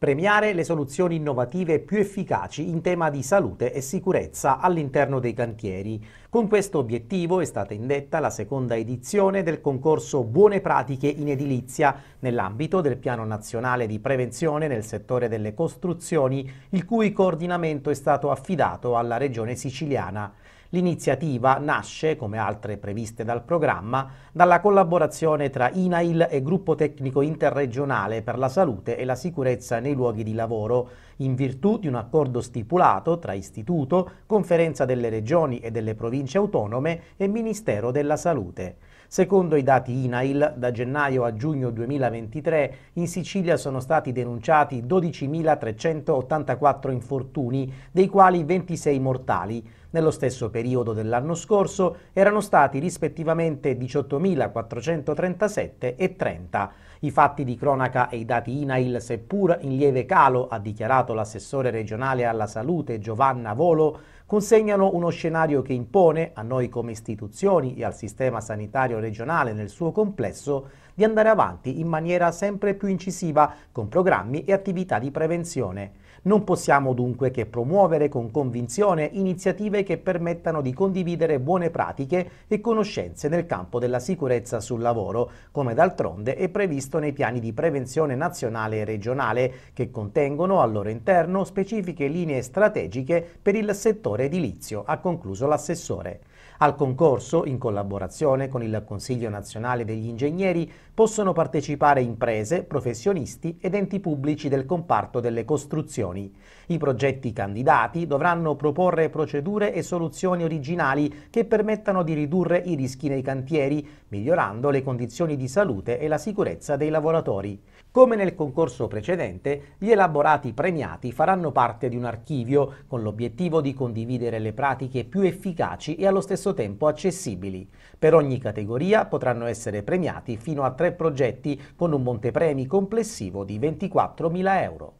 Premiare le soluzioni innovative più efficaci in tema di salute e sicurezza all'interno dei cantieri. Con questo obiettivo è stata indetta la seconda edizione del concorso Buone pratiche in edilizia nell'ambito del Piano Nazionale di Prevenzione nel settore delle costruzioni, il cui coordinamento è stato affidato alla Regione Siciliana. L'iniziativa nasce, come altre previste dal programma, dalla collaborazione tra INAIL e Gruppo Tecnico Interregionale per la Salute e la Sicurezza nei luoghi di lavoro, in virtù di un accordo stipulato tra Istituto, Conferenza delle Regioni e delle Province Autonome e Ministero della Salute. Secondo i dati INAIL, da gennaio a giugno 2023 in Sicilia sono stati denunciati 12.384 infortuni, dei quali 26 mortali. Nello stesso periodo periodo dell'anno scorso erano stati rispettivamente 18.437 e 30. I fatti di cronaca e i dati INAIL, seppur in lieve calo, ha dichiarato l'assessore regionale alla salute Giovanna Volo, consegnano uno scenario che impone a noi come istituzioni e al sistema sanitario regionale nel suo complesso di andare avanti in maniera sempre più incisiva con programmi e attività di prevenzione. Non possiamo dunque che promuovere con convinzione iniziative che permettano di condividere buone pratiche e conoscenze nel campo della sicurezza sul lavoro, come d'altronde è previsto nei piani di prevenzione nazionale e regionale, che contengono al loro interno specifiche linee strategiche per il settore edilizio, ha concluso l'assessore. Al concorso, in collaborazione con il Consiglio nazionale degli ingegneri, possono partecipare imprese, professionisti ed enti pubblici del comparto delle costruzioni. I progetti candidati dovranno proporre procedure e soluzioni originali che permettano di ridurre i rischi nei cantieri, migliorando le condizioni di salute e la sicurezza dei lavoratori. Come nel concorso precedente, gli elaborati premiati faranno parte di un archivio con l'obiettivo di condividere le pratiche più efficaci e allo stesso stesso tempo accessibili. Per ogni categoria potranno essere premiati fino a tre progetti con un montepremi complessivo di 24.000 euro.